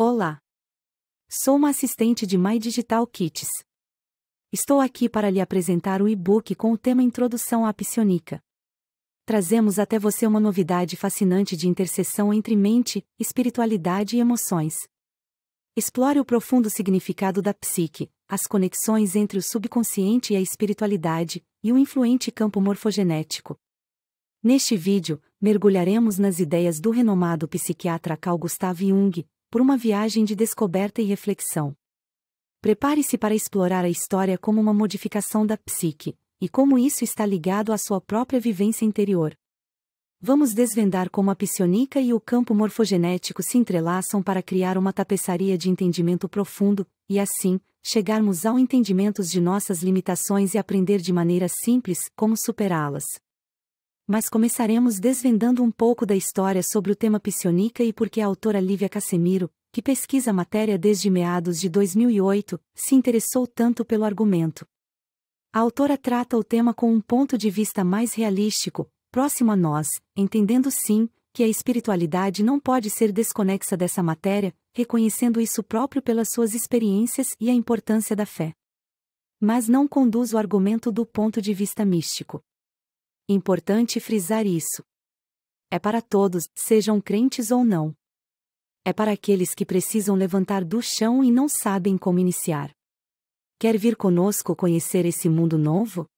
Olá! Sou uma assistente de My Digital Kits. Estou aqui para lhe apresentar o e-book com o tema Introdução à Psionica. Trazemos até você uma novidade fascinante de interseção entre mente, espiritualidade e emoções. Explore o profundo significado da psique, as conexões entre o subconsciente e a espiritualidade, e o influente campo morfogenético. Neste vídeo, mergulharemos nas ideias do renomado psiquiatra Carl Gustav Jung, por uma viagem de descoberta e reflexão. Prepare-se para explorar a história como uma modificação da psique, e como isso está ligado à sua própria vivência interior. Vamos desvendar como a psionica e o campo morfogenético se entrelaçam para criar uma tapeçaria de entendimento profundo, e assim, chegarmos ao entendimento de nossas limitações e aprender de maneira simples como superá-las mas começaremos desvendando um pouco da história sobre o tema psionica e porque a autora Lívia Casemiro, que pesquisa a matéria desde meados de 2008, se interessou tanto pelo argumento. A autora trata o tema com um ponto de vista mais realístico, próximo a nós, entendendo sim que a espiritualidade não pode ser desconexa dessa matéria, reconhecendo isso próprio pelas suas experiências e a importância da fé. Mas não conduz o argumento do ponto de vista místico. Importante frisar isso. É para todos, sejam crentes ou não. É para aqueles que precisam levantar do chão e não sabem como iniciar. Quer vir conosco conhecer esse mundo novo?